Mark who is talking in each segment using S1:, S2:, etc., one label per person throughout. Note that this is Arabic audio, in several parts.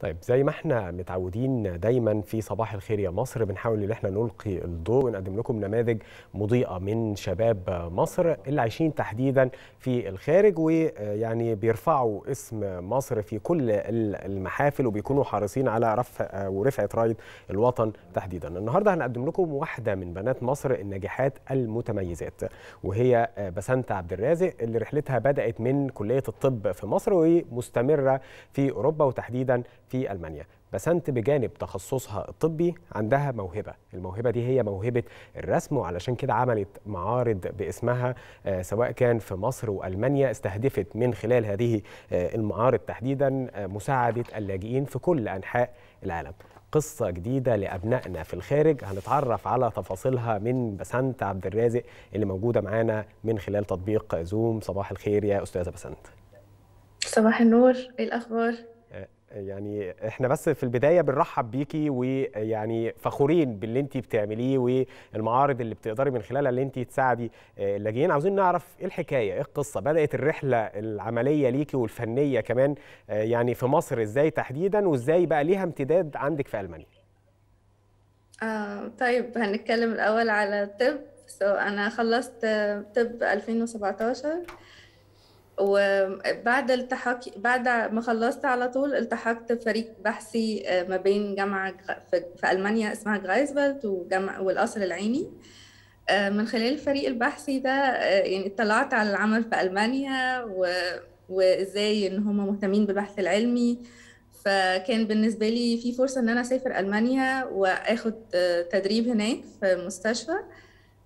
S1: طيب زي ما احنا متعودين دايما في صباح الخير يا مصر بنحاول ان احنا نلقي الضوء ونقدم لكم نماذج مضيئه من شباب مصر اللي عايشين تحديدا في الخارج ويعني بيرفعوا اسم مصر في كل المحافل وبيكونوا حريصين على رفع ورفعه رايه الوطن تحديدا. النهارده هنقدم لكم واحده من بنات مصر الناجحات المتميزات وهي بسنت عبد الرازق اللي رحلتها بدات من كليه الطب في مصر ومستمره في اوروبا وتحديدا في ألمانيا بسنت بجانب تخصصها الطبي عندها موهبة الموهبة دي هي موهبة الرسم وعلشان كده عملت معارض باسمها آه، سواء كان في مصر وألمانيا استهدفت من خلال هذه آه، المعارض تحديدا آه، مساعدة اللاجئين في كل أنحاء العالم قصة جديدة لأبنائنا في الخارج هنتعرف على تفاصيلها من بسنت عبد الرازق اللي موجودة معانا من خلال تطبيق زوم صباح الخير يا أستاذة بسنت
S2: صباح النور ايه الاخبار
S1: يعني احنا بس في البدايه بنرحب بيكي ويعني فخورين باللي انت بتعمليه والمعارض اللي بتقدري من خلالها اللي انت تساعدي آه، اللاجئين عاوزين نعرف ايه الحكايه ايه القصه بدات الرحله العمليه ليكي والفنيه كمان آه، يعني في مصر ازاي تحديدا وازاي بقى ليها امتداد عندك في المانيا
S2: آه طيب هنتكلم الاول على الطب سو so انا خلصت طب 2017 وبعد التحق بعد ما خلصت على طول التحقت بفريق بحثي آه، ما بين جامعه في المانيا اسمها جرايزبلت وجامعه والقصر العيني آه، من خلال الفريق البحثي ده آه، يعني اطلعت على العمل في المانيا و... وازاي ان هم مهتمين بالبحث العلمي فكان بالنسبه لي في فرصه ان انا اسافر المانيا واخد تدريب هناك في مستشفى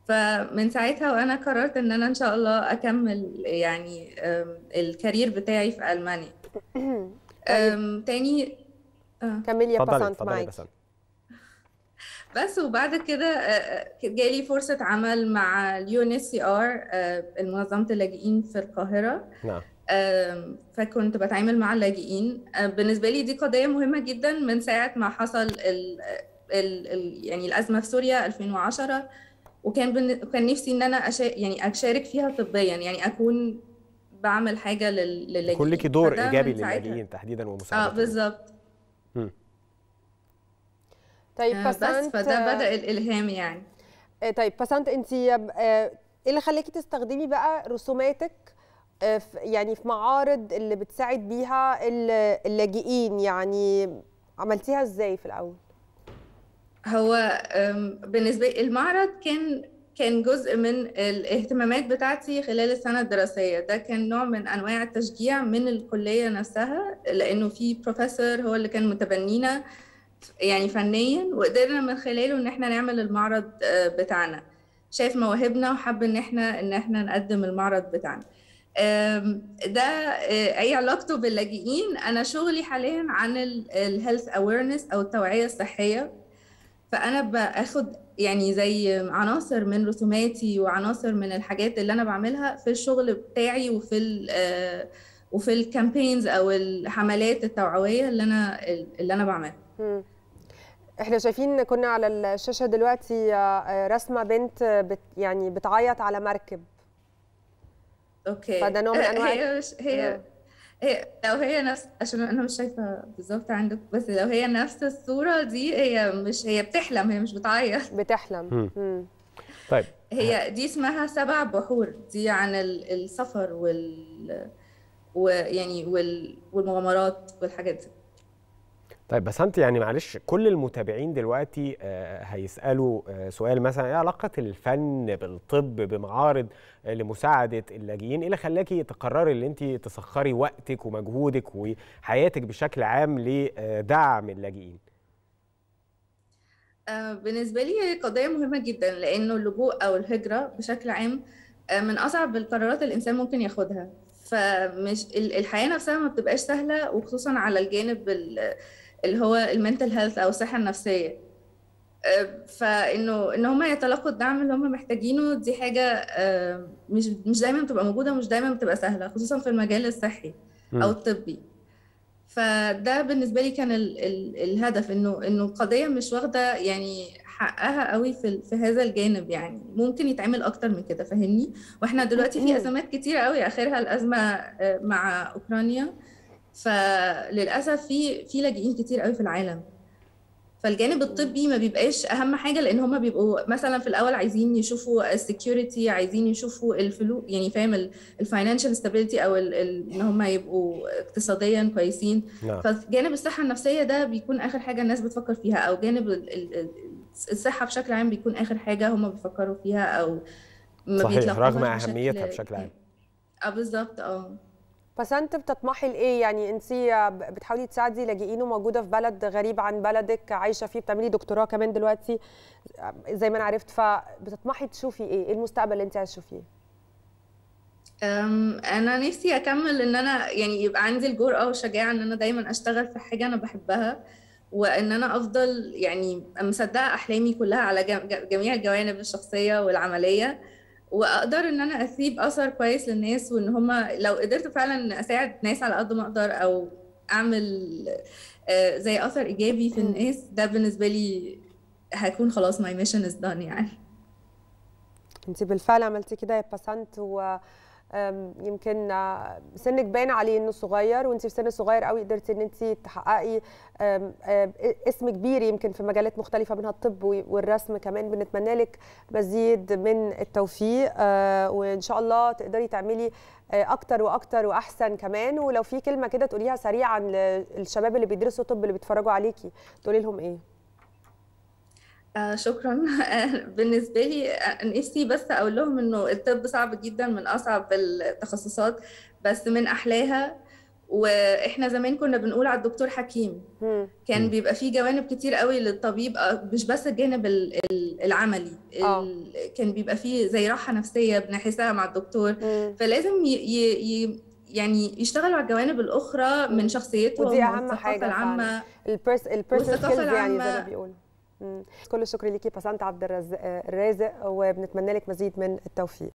S2: فمن ساعتها وانا قررت ان انا ان شاء الله اكمل يعني الكارير بتاعي في المانيا طيب. تاني آه. كملي يا بسنت معاك بس وبعد كده آه، آه، جالي فرصة عمل مع اس سي ار منظمة اللاجئين في القاهرة نعم فكنت بتعامل مع اللاجئين بالنسبة لي دي قضية مهمة جدا من ساعة ما حصل الـ الـ يعني الأزمة في سوريا 2010 وكان بن... كان نفسي ان انا أشا... يعني اشارك فيها طبيا يعني اكون بعمل حاجه لل... للاجئين كان ليكي دور ايجابي للاجئين
S1: تحديدا ومساعدة
S2: اه بالظبط طيب آه بس فده بدا الالهام يعني
S3: آه، طيب فسانت انت آه، ايه اللي خلاكي تستخدمي بقى رسوماتك آه، يعني في معارض اللي بتساعد بيها اللاجئين يعني عملتيها ازاي في الاول
S2: هو بالنسبه لي المعرض كان كان جزء من الاهتمامات بتاعتي خلال السنه الدراسيه ده كان نوع من انواع التشجيع من الكليه نفسها لانه في بروفيسور هو اللي كان متبنينا يعني فنيا وقدرنا من خلاله ان احنا نعمل المعرض آه، بتاعنا شايف مواهبنا وحب ان احنا ان احنا نقدم المعرض بتاعنا ده آه، اي علاقته باللاجئين انا شغلي حاليا عن الهيلث اويرنس او التوعيه الصحيه فانا باخد يعني زي عناصر من رسوماتي وعناصر من الحاجات اللي انا بعملها في الشغل بتاعي وفي ال آه، وفي الكامبينز او الحملات التوعويه اللي انا اللي انا بعملها
S3: احنا شايفين كنا على الشاشه دلوقتي آه، آه، رسمه بنت بت يعني بتعيط على مركب اوكي فده نوع من انواع هي مش هي
S2: هي إيه، لو هي نفس عشان انا مش شايفه بالظبط عندك بس لو هي نفس الصوره دي هي مش هي بتحلم هي مش بتعيط بتحلم طيب هي دي اسمها سبع بحور دي عن السفر وال ويعني وال... والمغامرات والحاجات دي
S1: طيب بس انت يعني معلش كل المتابعين دلوقتي آه، هيسالوا آه، سؤال مثلا ايه علاقه الفن بالطب بمعارض آه، لمساعده اللاجئين ايه اللي خلاكي تقرري ان انت تسخري وقتك ومجهودك وحياتك بشكل عام لدعم اللاجئين
S2: بالنسبه لي هي قضيه مهمه جدا لانه اللجوء او الهجره بشكل عام من اصعب القرارات الانسان ممكن ياخدها فمش الحياه نفسها ما بتبقاش سهله وخصوصا على الجانب اللي هو المنتل هيلث او الصحه النفسيه آه، فانه ان هم يتلقوا الدعم اللي هم محتاجينه دي حاجه آه، مش مش دايما بتبقى موجوده ومش دايما بتبقى سهله خصوصا في المجال الصحي او الطبي فده بالنسبه لي كان ال ال الهدف انه انه القضيه مش واخده يعني حقها قوي في في هذا الجانب يعني ممكن يتعمل اكتر من كده فاهمني واحنا دلوقتي في ازمات كتير قوي اخرها الازمه آه، مع اوكرانيا فللاسف في في لاجئين كتير قوي في العالم فالجانب الطبي ما بيبقاش اهم حاجه لان هم بيبقوا مثلا في الاول عايزين يشوفوا السكيورتي عايزين يشوفوا الفلو يعني فاهم الفاينانشال ستابيليتي او ان هم يبقوا اقتصاديا كويسين نعم. فجانب الصحه النفسيه ده بيكون اخر حاجه الناس بتفكر فيها او جانب الصحه بشكل عام بيكون اخر
S3: حاجه هم بيفكروا فيها او ما
S2: صحيح رغم اهميتها بشكل
S1: عام
S3: اه بالظبط اه بس انت بتطمحي لايه يعني انت بتحاولي تساعدي لاجئين وموجوده في بلد غريب عن بلدك عايشه فيه بتعملي دكتوراه كمان دلوقتي آه، زي ما انا عرفت فبتطمحي تشوفي ايه, إيه المستقبل اللي انت عايزه تشوفيه
S2: انا نفسي اكمل ان انا يعني يبقى عندي الجرأه والشجاعه ان انا دايما اشتغل في حاجه انا بحبها وان انا افضل يعني مصدقه احلامي كلها على جميع الجوانب الشخصيه والعمليه واقدر ان انا اسيب اثر كويس للناس وان هم لو قدرت فعلا اساعد ناس على قد ما اقدر او اعمل آه، زي اثر ايجابي في الناس ده بالنسبه لي هكون خلاص ماي ميشن از دان يعني
S3: انت بالفعل عملتي كده يا باسانت و يمكن آه، سنك باين عليه انه صغير وانت في سن صغير قوي قدرتي ان انت تحققي آه، اسم كبير يمكن في مجالات مختلفه منها الطب والرسم كمان بنتمنى لك مزيد من التوفيق آه، وان شاء الله تقدري تعملي اكتر واكتر واحسن كمان ولو في كلمه كده تقوليها سريعا للشباب اللي بيدرسوا طب اللي بيتفرجوا عليكي تقولي لهم ايه آه شكرا
S2: آه، بالنسبه لي آه، نفسي بس اقول لهم انه الطب صعب جدا من اصعب التخصصات بس من احلاها واحنا زمان كنا بنقول على الدكتور حكيم كان بيبقى فيه جوانب كتير قوي للطبيب آه، مش بس الجانب العملي كان بيبقى فيه زي راحه نفسيه بنحسها مع الدكتور فلازم ي... ي... يعني يشتغلوا على الجوانب الاخرى من شخصيتهم ودي اهم حاجه العامه
S3: البرس... البيرسونال سكيلز يعني زي ما بيقولوا كل الشكر ليكي بسنت عبد الرازق وبنتمنى لك مزيد من التوفيق